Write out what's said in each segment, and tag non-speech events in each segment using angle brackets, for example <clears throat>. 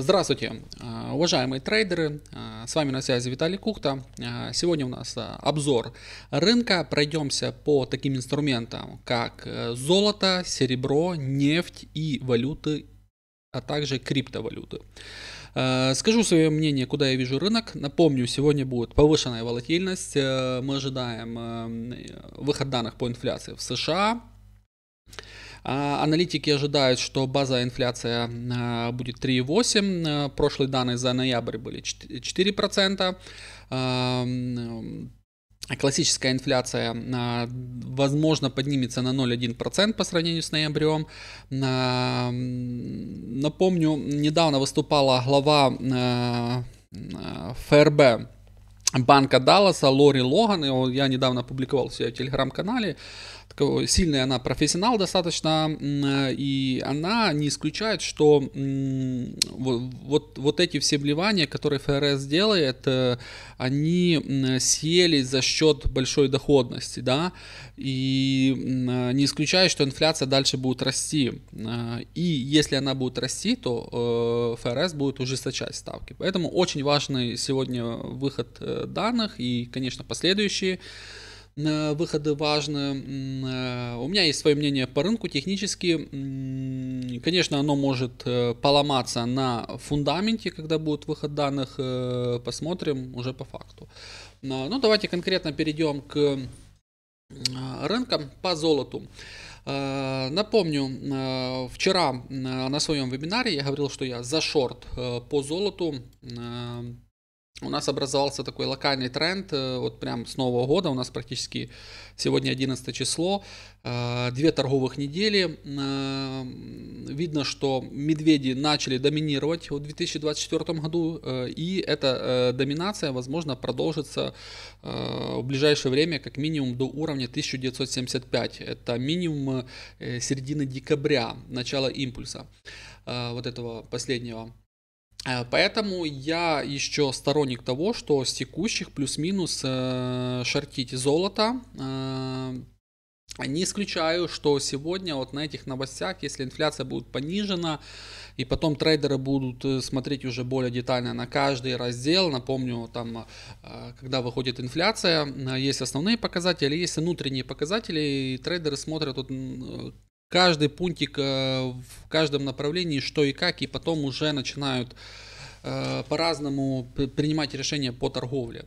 Здравствуйте, а, уважаемые трейдеры, а, с вами на связи Виталий Кухта. А, сегодня у нас обзор рынка, пройдемся по таким инструментам, как э, золото, серебро, нефть и валюты, а также криптовалюты. Скажу свое мнение, куда я вижу рынок. Напомню, сегодня будет повышенная волатильность. Э, мы ожидаем эм, выход данных по инфляции в США, а, аналитики ожидают, что базовая инфляция а, будет 3,8. А, прошлые данные за ноябрь были 4%. Классическая инфляция, возможно, поднимется на 0,1% по сравнению с ноябрем. Напомню, недавно выступала глава ФРБ банка Далласа Лори Логан, я недавно публиковал все в телеграм-канале, такой, сильная она профессионал достаточно, э, и она не исключает, что вот, вот, вот эти все вливания, которые ФРС делает, э, они съели за счет большой доходности, да, и э, не исключает, что инфляция дальше будет расти, и если она будет расти, то ФРС будет ужесточать ставки, поэтому очень важный сегодня выход данных и, конечно, последующие выходы важны. Э, у меня есть свое мнение по рынку. Технически, конечно, оно может э, поломаться на фундаменте, когда будет выход данных. Э, посмотрим уже по факту. Ну, давайте конкретно перейдем к рынкам по золоту. Напомню, вчера на своем вебинаре я говорил, что я за шорт по золоту у нас образовался такой локальный тренд, э, вот прям с Нового года, у нас практически сегодня 11 число, э, две торговых недели, э, видно, что медведи начали доминировать в 2024 году, и эта доминация, возможно, продолжится в ближайшее время как минимум до уровня 1975, это минимум середины декабря, начала импульса вот этого последнего Э, поэтому я еще сторонник того, что с текущих плюс-минус э, шортите золото. Э, не исключаю, что сегодня вот на этих новостях, если инфляция будет понижена, и потом трейдеры будут э, смотреть уже более детально на каждый раздел. Напомню, там, э, когда выходит инфляция, есть основные показатели, есть внутренние показатели, и трейдеры смотрят вот каждый пунктик э, в каждом направлении, что и как, и потом уже начинают э, по-разному принимать решения по торговле.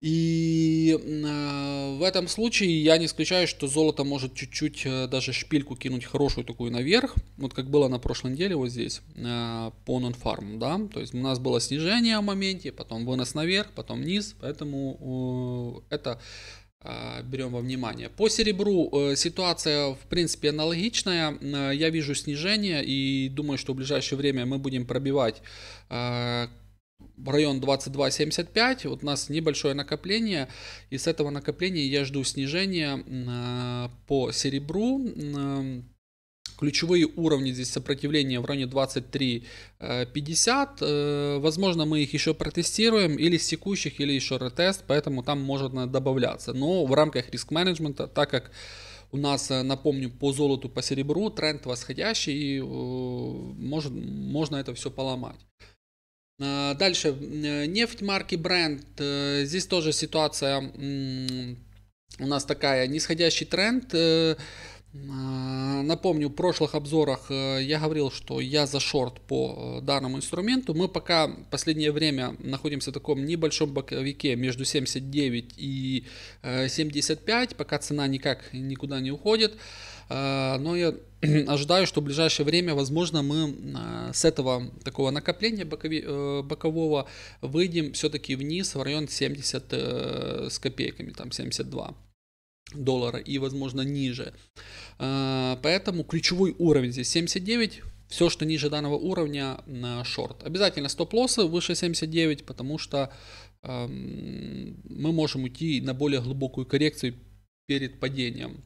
И э, в этом случае я не исключаю, что золото может чуть-чуть даже шпильку кинуть хорошую такую наверх, вот как было на прошлой неделе вот здесь по нонфарм, да, то есть у нас было снижение в моменте, потом вынос наверх, потом вниз, поэтому это а, берем во внимание. По серебру э, ситуация, в принципе, аналогичная. Э, я вижу снижение и думаю, что в ближайшее время мы будем пробивать а, район 22.75. Вот у нас небольшое накопление. И с этого накопления я жду снижения э, по серебру Ключевые уровни здесь сопротивления в районе 23.50. Э, э, возможно, мы их еще протестируем или с текущих, или еще ретест, поэтому там можно добавляться. Но в рамках риск-менеджмента, так как у нас, э, напомню, по золоту, по серебру тренд восходящий, и может, можно это все поломать. Дальше, нефть марки бренд. Здесь тоже ситуация у нас такая, нисходящий тренд. А, напомню, в прошлых обзорах э, я говорил, что я за шорт по э, данному инструменту. Мы пока в последнее время находимся в таком небольшом боковике между 79 и 75, э, пока цена никак никуда не уходит. Но я <clears throat> ожидаю, что в ближайшее время, возможно, мы с этого такого накопления бокови, бокового выйдем все-таки вниз в район 70 с копейками, там 72 доллара и, возможно, ниже. А, поэтому ключевой уровень здесь 79, все, что ниже данного уровня, на шорт. Обязательно стоп-лоссы выше 79, потому что мы можем уйти на более глубокую коррекцию перед падением.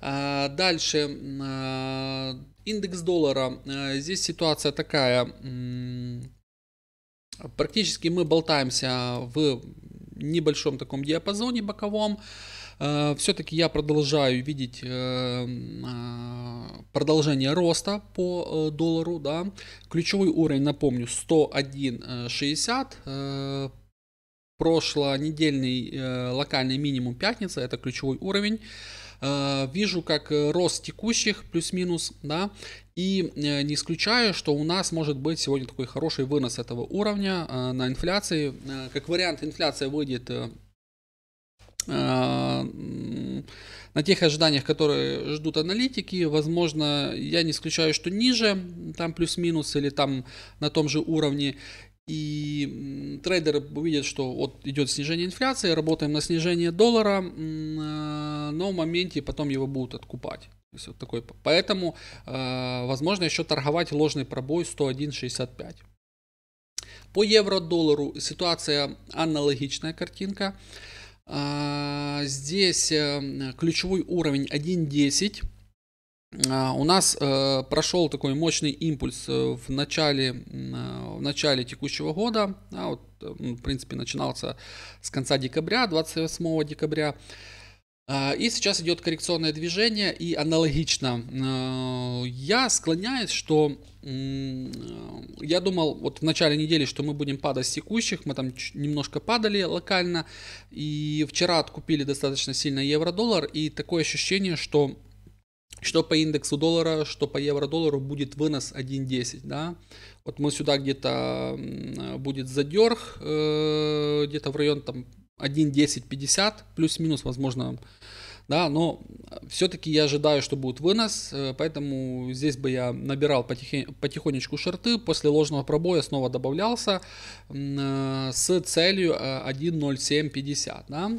А, дальше, а, индекс доллара. здесь ситуация такая. Практически мы болтаемся в небольшом таком диапазоне боковом. Э, Все-таки я продолжаю видеть э, э, продолжение роста по доллару. Да. Ключевой уровень, напомню, 101.60 прошлонедельный э, локальный минимум пятница это ключевой уровень. Э, вижу, как э, рост текущих плюс-минус, да, и э, не исключаю, что у нас может быть сегодня такой хороший вынос этого уровня на инфляции. Как вариант, инфляция выйдет на тех ожиданиях, которые ждут аналитики, возможно, я не исключаю, что ниже, там плюс-минус или там на том же уровне. И трейдеры увидят, что вот идет снижение инфляции, работаем на снижение доллара, э, но в моменте потом его будут откупать. То есть вот такой. Поэтому, э, возможно, еще торговать ложный пробой 101.65. По евро-доллару ситуация аналогичная картинка. Э, здесь ключевой уровень 1.10. А, у нас э, прошел такой мощный импульс э, в начале, э, в начале текущего года, а вот, ну, в принципе, начинался с конца декабря, 28 декабря. А, и сейчас идет коррекционное движение, и аналогично а, я склоняюсь, что я думал вот в начале недели, что мы будем падать с текущих, мы там немножко падали локально, и вчера откупили достаточно сильно евро-доллар, и такое ощущение, что что по индексу доллара, что по евро-доллару будет вынос 1.10, да. Вот мы сюда где-то будет задер, э, где-то в район там 1.10.50, плюс-минус, возможно, да, но все-таки я ожидаю, что будет вынос, э, поэтому здесь бы я набирал потихонечку, шорты, после ложного пробоя снова добавлялся э, с целью 1.0750, э, да.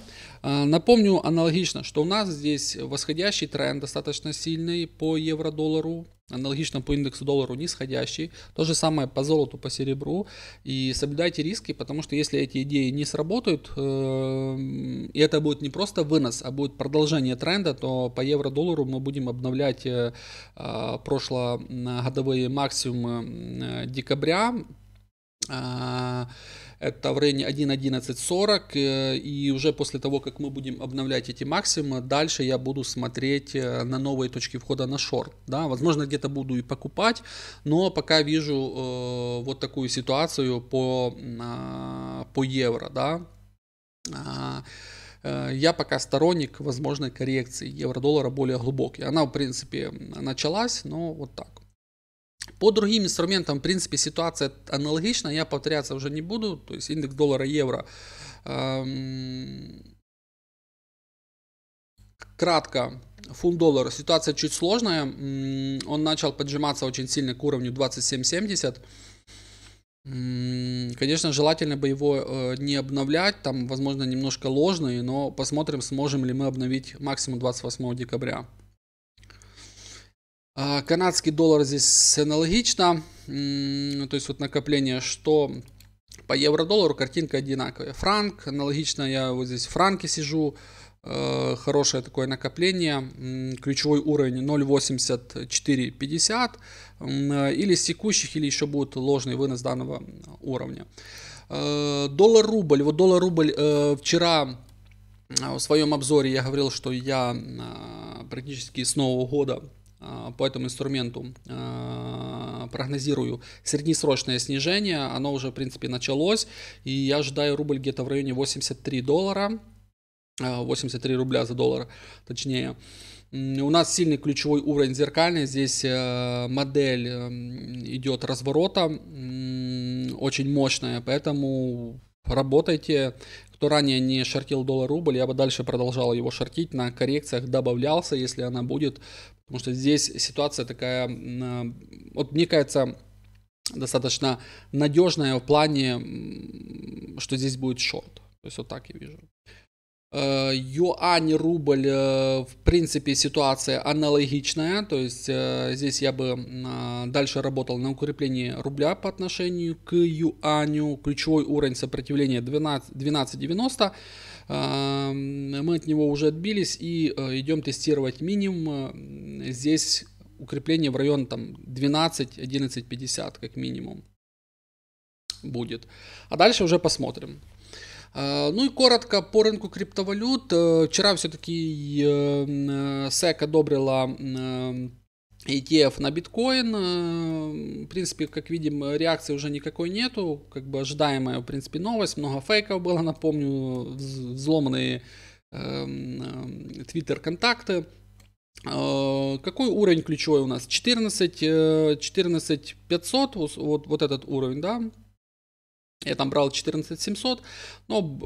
Напомню аналогично, что у нас здесь восходящий тренд достаточно сильный по евро-доллару, аналогично по индексу доллару нисходящий. То же самое по золоту, по серебру. И соблюдайте риски, потому что если эти идеи не сработают, э, и это будет не просто вынос, а будет продолжение тренда, то по евро-доллару мы будем обновлять э, э, прошлогодовые максимумы декабря. А, это в районе 1.11.40, э, и уже после того, как мы будем обновлять эти максимумы, дальше я буду смотреть э, на новые точки входа на шорт, да, возможно, где-то буду и покупать, но пока вижу э, вот такую ситуацию по, э, по евро, да, а, э, я пока сторонник возможной коррекции евро-доллара более глубокой. Она, в принципе, началась, но вот так. По другим инструментам, в принципе, ситуация аналогична, я повторяться уже не буду, то есть индекс доллара, евро. Эм, кратко, фунт доллара, ситуация чуть сложная, он начал поджиматься очень сильно к уровню 27.70, Конечно, желательно бы его э, не обновлять, там, возможно, немножко ложный, но посмотрим, сможем ли мы обновить максимум 28 декабря. А, канадский доллар здесь аналогично. То есть вот накопление, что по евро-доллару картинка одинаковая. Франк, аналогично я вот здесь в франке сижу. Э, хорошее такое накопление. Ключевой уровень 0.8450. Э, или с текущих, или еще будет ложный вынос данного уровня. Э, доллар-рубль. Вот доллар-рубль вчера в своем обзоре я говорил, что я практически с нового года а, по этому инструменту а, прогнозирую среднесрочное снижение, оно уже, в принципе, началось, и я ожидаю рубль где-то в районе 83 доллара, 83 а, рубля за доллар, точнее. У нас сильный ключевой уровень зеркальный, здесь э, модель эм, идет разворота, очень мощная, поэтому работайте. Кто ранее не шортил доллар-рубль, я бы дальше продолжал его шортить на коррекциях, добавлялся, если она будет, Потому что здесь ситуация такая, а, вот мне кажется, достаточно надежная в плане, что здесь будет шорт. То есть вот так я вижу. Э, юань, рубль, э, в принципе, ситуация аналогичная. То есть э, здесь я бы а, дальше работал на укреплении рубля по отношению к юаню. Ключевой уровень сопротивления 12, 1290. Мы от него уже отбились и э, идем тестировать минимум. Э, здесь укрепление в район там 12, 11, 50 как минимум будет. А дальше уже посмотрим. Э, ну и коротко по рынку криптовалют. Вчера все-таки SEC одобрила ETF на биткоин. Э, в принципе, как видим, реакции уже никакой нету. Как бы ожидаемая, в принципе, новость. Много фейков было, напомню, взломанные эм, э, Твиттер контакты. Э, какой уровень ключевой у нас? 14, 14 500, вот, вот этот уровень, да? я там брал 14 700, но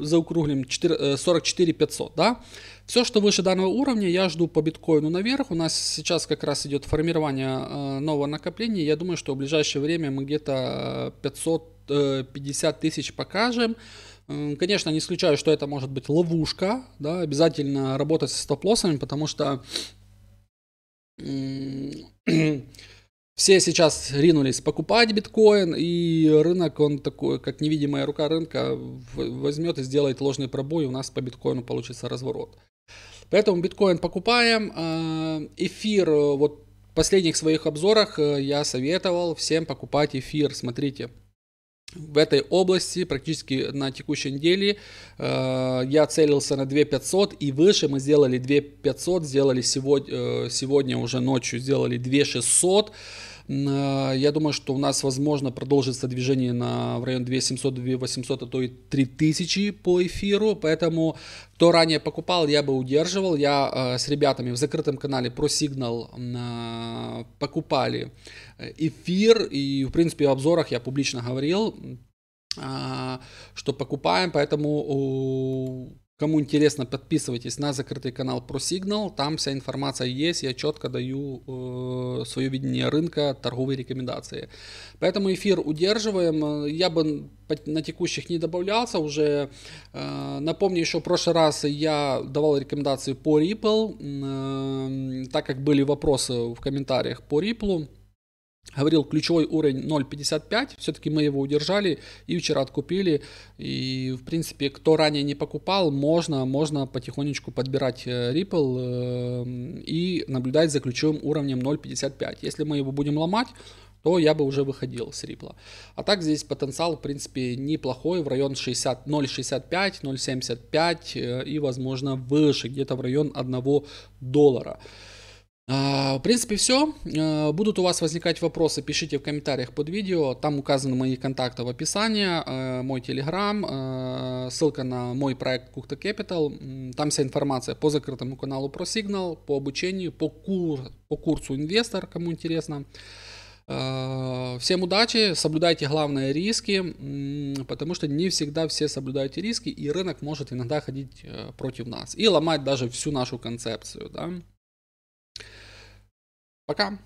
э, заукруглим 500, э, да. Все, что выше данного уровня, я жду по биткоину наверх. У нас сейчас как раз идет формирование э, нового накопления. Я думаю, что в ближайшее время мы где-то 550 тысяч покажем. Конечно, не исключаю, что это может быть ловушка, да, обязательно работать с стоп-лоссами, потому что <clears throat> Все сейчас ринулись покупать биткоин, и рынок, он такой, как невидимая рука рынка, возьмет и сделает ложный пробой, и у нас по биткоину получится разворот. Поэтому биткоин покупаем. А, эфир, э, вот в последних своих обзорах э, я советовал всем покупать эфир. Смотрите, в этой области практически на текущей неделе э, я целился на 2500 и выше мы сделали 2500, сделали сегодня, э, сегодня уже ночью сделали 2600. 600 Э, я думаю, что у нас, возможно, продолжится движение на, в район 2700, 2800, а то и 3000 по эфиру. Поэтому, кто ранее покупал, я бы удерживал. Я э, с ребятами в закрытом канале про сигнал э, покупали эфир. И, в принципе, в обзорах я публично говорил, что покупаем. Поэтому Кому интересно, подписывайтесь на закрытый канал ProSignal. Там вся информация есть. Я четко даю э, свое видение рынка, торговые рекомендации. Поэтому эфир удерживаем. Я бы на текущих не добавлялся уже. Э, напомню, еще в прошлый раз я давал рекомендации по Ripple, э, так как были вопросы в комментариях по Ripple. Говорил, ключевой уровень 0.55, все-таки мы его удержали и вчера откупили. И, в принципе, кто ранее не покупал, можно, можно потихонечку подбирать э, Ripple эм, и наблюдать за ключевым уровнем 0.55. Если мы его будем ломать, то я бы уже выходил с Ripple. А так здесь потенциал, в принципе, неплохой, в район 60, 0.65, 0.75 и, возможно, выше, где-то в район 1 доллара. А, в принципе, все. А, будут у вас возникать вопросы, пишите в комментариях под видео. Там указаны мои контакты в описании, а, мой телеграм, ссылка на мой проект Кухта Capital. Там вся информация по закрытому каналу про Signal, по обучению, по, кур, по курсу инвестор, кому интересно. Всем удачи, соблюдайте главные риски, потому что не всегда все соблюдают риски, и рынок может иногда ходить э, против нас и ломать даже всю нашу концепцию. Да? Пока!